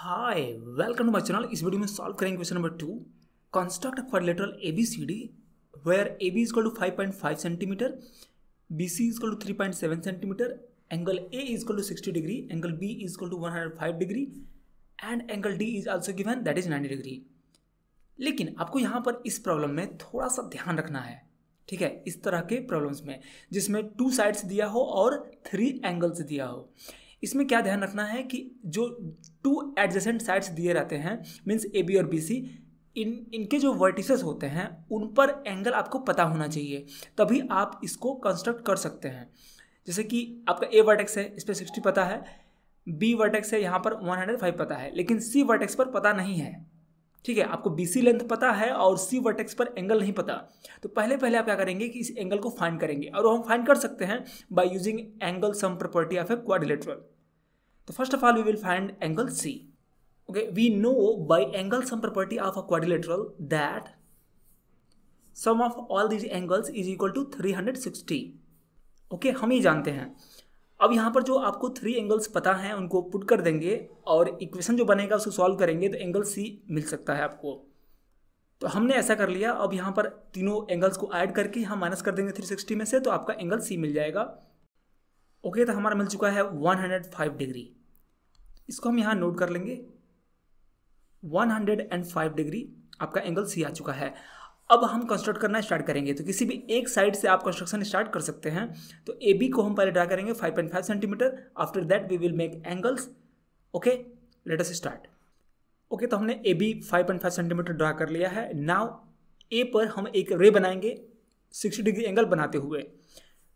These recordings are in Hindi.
hi welcome to my channel इस वीडियो में सॉल्व करेंगे question number two construct lateral A B C D where A B is equal to five point five centimetre B C is equal to three point seven centimetre angle A is equal to sixty degree angle B is equal to one hundred five degree and angle D is also given that is ninety degree लेकिन आपको यहाँ पर इस प्रॉब्लम में थोड़ा सा ध्यान रखना है ठीक है इस तरह के प्रॉब्लम्स में जिसमें टू साइड्स दिया हो और थ्री एंगल्स दिया हो इसमें क्या ध्यान रखना है कि जो टू एडजेसेंट साइड्स दिए रहते हैं मीन्स ए बी और बी सी इन इनके जो वर्टिसेस होते हैं उन पर एंगल आपको पता होना चाहिए तभी आप इसको कंस्ट्रक्ट कर सकते हैं जैसे कि आपका ए वर्टेक्स है इस पर सिक्सटी पता है बी वर्टेक्स है यहाँ पर वन हंड्रेड फाइव पता है लेकिन सी वर्टेक्स पर पता नहीं है ठीक है आपको बी सी लेंथ पता है और सी वर्टेक्स पर एंगल नहीं पता तो पहले पहले आप क्या करेंगे कि इस एंगल को फाइंड करेंगे और हम फाइंड कर सकते हैं by using angle sum property of a quadrilateral तो first of all we will find angle C okay we know by angle sum property of a quadrilateral that sum of all these angles is equal to 360 okay okay, हम ही जानते हैं अब यहाँ पर जो आपको थ्री एंगल्स पता हैं उनको पुट कर देंगे और इक्वेशन जो बनेगा उसको सॉल्व करेंगे तो एंगल सी मिल सकता है आपको तो हमने ऐसा कर लिया अब यहाँ पर तीनों एंगल्स को ऐड करके हम माइनस कर देंगे 360 में से तो आपका एंगल सी मिल जाएगा ओके तो हमारा मिल चुका है 105 डिग्री इसको हम यहाँ नोट कर लेंगे 105 डिग्री आपका एंगल सी आ चुका है अब हम कंस्ट्रक्ट करना स्टार्ट करेंगे तो किसी भी एक साइड से आप कंस्ट्रक्शन स्टार्ट कर सकते हैं तो ए बी को हम पहले ड्रा करेंगे 5.5 centimetre after that we will make angles okay let us start okay तो हमने ए बी 5.5 सेंटीमीटर ड्रा कर लिया है नाव ए पर हम एक रे बनाएंगे 60 डिग्री एंगल बनाते हुए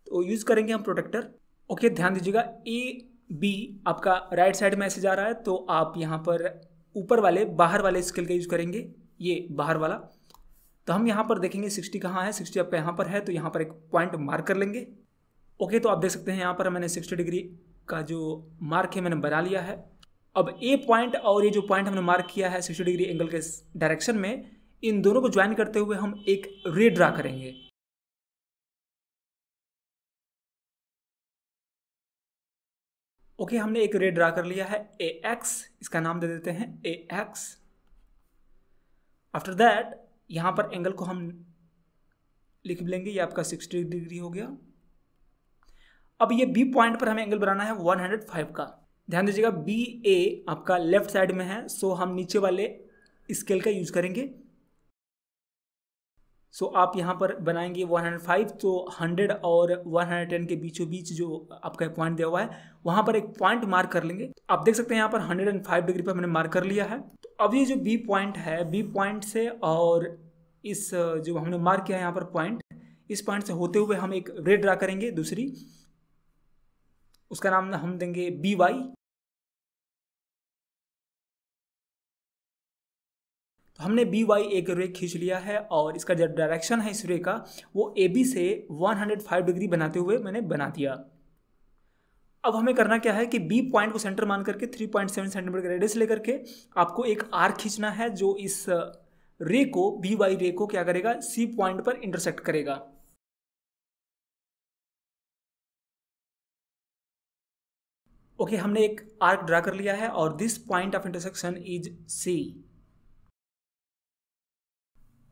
तो यूज़ करेंगे हम प्रोटेक्टर ओके ध्यान दीजिएगा ए बी आपका राइट साइड में ऐसे जा रहा है तो आप यहाँ पर ऊपर वाले बाहर वाले स्केल का यूज़ करेंगे ये बाहर वाला तो हम यहाँ पर देखेंगे सिक्सटी कहाँ है सिक्सटी आपका यहाँ पर है तो यहाँ पर एक पॉइंट मार्क कर लेंगे ओके तो आप देख सकते हैं यहाँ पर मैंने सिक्सटी डिग्री का जो मार्क है मैंने बना लिया है अब ए पॉइंट और ये जो पॉइंट हमने मार्क किया है सिक्सटी डिग्री एंगल के डायरेक्शन में इन दोनों को ज्वाइन करते हुए हम एक रे ड्रा करेंगे ओके okay, हमने एक रे ड्रा कर लिया है ए एक्स इसका नाम दे देते हैं ए एक्स आफ्टर दैट यहाँ पर एंगल को हम लिख लेंगे ये आपका सिक्सटी डिग्री हो गया अब ये बी पॉइंट पर हमें एंगल बनाना है 105 का ध्यान दीजिएगा बी ए आपका लेफ्ट साइड में है सो हम नीचे वाले स्केल का यूज करेंगे सो आप यहाँ पर बनाएंगे 105 तो 100 और 110 के बीचों बीच जो आपका पॉइंट दिया हुआ है वहाँ पर एक पॉइंट मार्क कर लेंगे आप देख सकते हैं यहाँ पर 105 डिग्री पर हमने मार्क कर लिया है अब ये जो बी पॉइंट है बी पॉइंट से और इस जो हमने मार्क किया है यहाँ पर पॉइंट इस पॉइंट से होते हुए हम एक रे ड्रा करेंगे दूसरी उसका नाम हम देंगे बी वाई तो हमने बी वाई एक रे खींच लिया है और इसका जो डायरेक्शन है इस रे का वो ए बी से 105 डिग्री बनाते हुए मैंने बना दिया अब हमें करना क्या है कि बी पॉइंट को सेंटर मान करके 3.7 सेंटीमीटर का रेडियस लेकर के आपको एक आर खींचना है जो इस रे को बी वाई रे को क्या करेगा सी पॉइंट पर इंटरसेक्ट करेगा ओके okay, हमने एक आर्क ड्रा कर लिया है और this point of intersection is C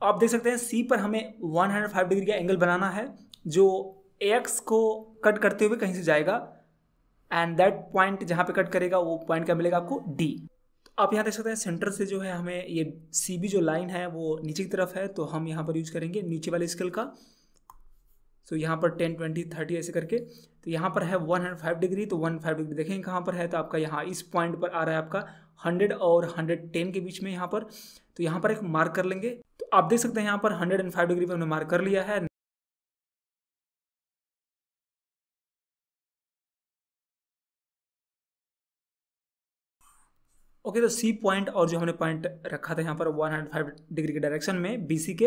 आप देख सकते हैं सी पर हमें 105 डिग्री का एंगल बनाना है जो एक्स को कट करते हुए कहीं से जाएगा एंड दैट पॉइंट जहाँ पे कट करेगा वो पॉइंट क्या मिलेगा आपको डी तो आप यहाँ देख सकते हैं सेंटर से जो है हमें ये सी बी जो लाइन है वो नीचे की तरफ है तो हम यहाँ पर यूज करेंगे नीचे वाले स्केल का तो so, यहाँ पर टेन ट्वेंटी थर्टी ऐसे करके तो यहाँ पर है वन हंड्रेड फाइव डिग्री तो वन फाइव डिग्री देखेंगे कहाँ पर है तो आपका यहाँ इस पॉइंट पर आ रहा है आपका हंड्रेड और हंड्रेड टेन के बीच में यहाँ पर तो यहाँ पर एक मार्क कर लेंगे तो आप देख सकते हैं यहाँ पर हंड्रेड एंड फाइव डिग्री पर हमने मार्क कर लिया है ओके तो सी पॉइंट और जो हमने पॉइंट रखा था यहाँ पर 105 डिग्री के डायरेक्शन में बी सी के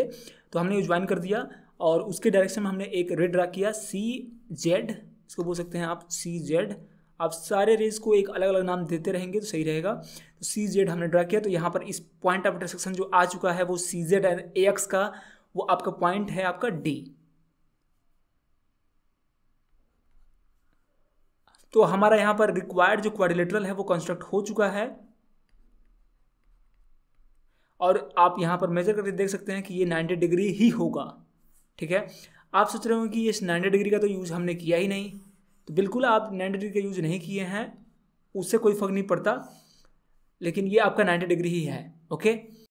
तो हमने ज्वाइन कर दिया और उसके डायरेक्शन में हमने एक रे ड्रा किया सी जेड इसको बोल सकते हैं आप सी जेड आप सारे रेज को एक अलग अलग नाम देते रहेंगे तो सही रहेगा तो सी जेड हमने ड्रा किया तो यहाँ पर इस पॉइंट ऑफ इंटरसेक्शन जो आ चुका है वो C Z and A X का वो आपका पॉइंट है आपका डी तो हमारा यहाँ पर रिक्वायर्ड जो क्वारिलेटरल है वो कंस्ट्रक्ट हो चुका है और आप यहाँ पर मेजर करके देख सकते हैं कि ये नाइन्टी डिग्री ही होगा ठीक है आप सोच रहे हो कि इस नाइन्टी डिग्री का तो यूज़ हमने किया ही नहीं तो बिल्कुल आप नाइन्टी डिग्री का यूज़ नहीं किए हैं उससे कोई फ़र्क नहीं पड़ता लेकिन ये आपका नाइन्टी डिग्री ही है ओके